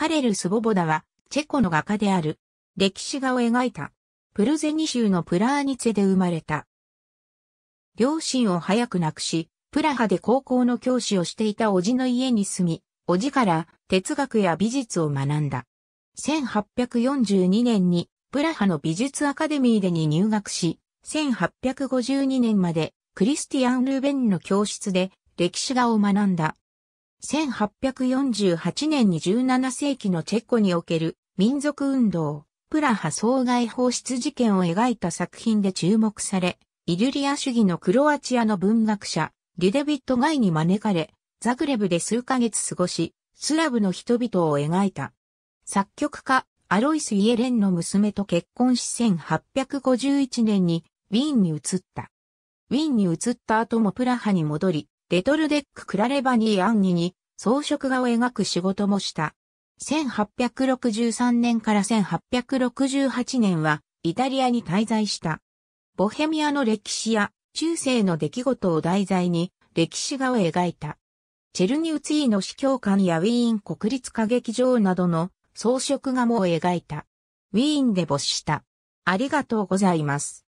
ハレル・スボボダは、チェコの画家である、歴史画を描いた、プルゼニ州のプラーニツェで生まれた。両親を早く亡くし、プラハで高校の教師をしていたおじの家に住み、おじから哲学や美術を学んだ。1842年にプラハの美術アカデミーでに入学し、1852年までクリスティアン・ルーベンの教室で歴史画を学んだ。1848年に17世紀のチェコにおける民族運動、プラハ総外放出事件を描いた作品で注目され、イリュリア主義のクロアチアの文学者、デュデビット・ガイに招かれ、ザグレブで数ヶ月過ごし、スラブの人々を描いた。作曲家、アロイス・イエレンの娘と結婚し1851年にウィーンに移った。ウィーンに移った後もプラハに戻り、レトルデック・クラレバニー・アンニに装飾画を描く仕事もした。1863年から1868年はイタリアに滞在した。ボヘミアの歴史や中世の出来事を題材に歴史画を描いた。チェルニウツィーの司教官やウィーン国立歌劇場などの装飾画も描いた。ウィーンで没した。ありがとうございます。